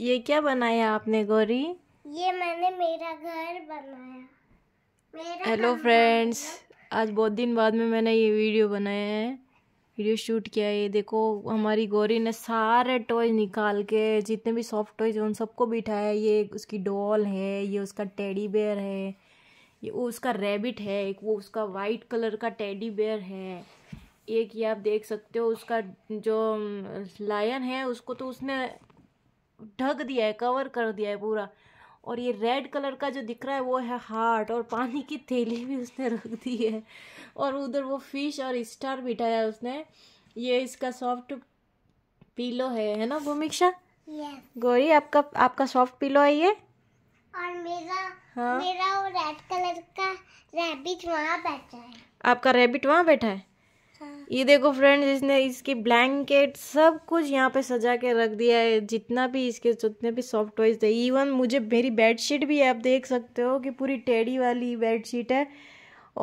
ये क्या बनाया आपने गौरी ये मैंने मेरा घर बनाया हेलो फ्रेंड्स आज बहुत दिन बाद में मैंने ये वीडियो बनाया है वीडियो शूट किया ये देखो हमारी गौरी ने सारे टॉयज निकाल के जितने भी सॉफ्ट टॉयज उन सबको बिठाया है ये उसकी डॉल है ये उसका टेडी बेयर है ये वो उसका रेबिट है एक वो उसका वाइट कलर का टेडी बेयर है एक ये आप देख सकते हो उसका जो लायन है उसको तो उसने ढक दिया है कवर कर दिया है पूरा और ये रेड कलर का जो दिख रहा है वो है हार्ट और पानी की थैली भी उसने रख दी है और उधर वो फिश और स्टार बिठाया उसने ये इसका सॉफ्ट पीलो है है ना भूमिक्षा गौरी आपका आपका सॉफ्ट पीलो है ये और मेरा हाँ? मेरा वो रेड कलर का रैबिट वहाँ बैठा है आपका रैबिट वहाँ बैठा है ये देखो फ्रेंड्स इसने इसकी ब्लैंकेट सब कुछ यहाँ पे सजा के रख दिया है जितना भी इसके जितने भी सॉफ्ट टॉयज थे इवन मुझे मेरी बेडशीट भी आप देख सकते हो कि पूरी टेडी वाली बेडशीट है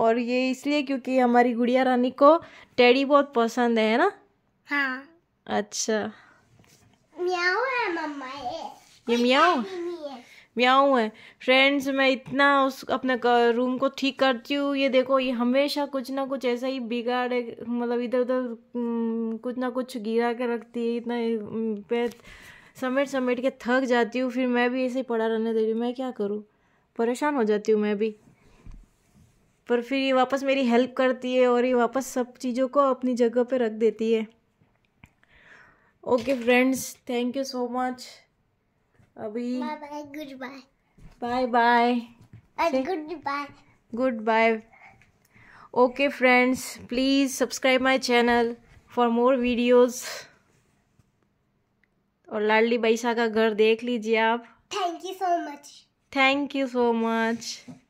और ये इसलिए क्योंकि हमारी गुड़िया रानी को टेडी बहुत पसंद है ना हाँ अच्छा म्याओ है मम्मा ये ये म्याओ म्याऊ है फ्रेंड्स मैं इतना उस अपने रूम को ठीक करती हूँ ये देखो ये हमेशा कुछ ना कुछ ऐसा ही बिगाड़े मतलब इधर उधर कुछ ना कुछ गिरा के रखती है इतना पैर समेट समेट के थक जाती हूँ फिर मैं भी ऐसे ही पड़ा रहने दे रही हूँ मैं क्या करूँ परेशान हो जाती हूँ मैं भी पर फिर ये वापस मेरी हेल्प करती है और ये वापस सब चीज़ों को अपनी जगह पे रख देती है okay friends thank you so much अभी bye good bye bye bye good bye good bye okay friends please subscribe my channel for more videos और लाडली बैसा का घर देख लीजिए आप thank you so much thank you so much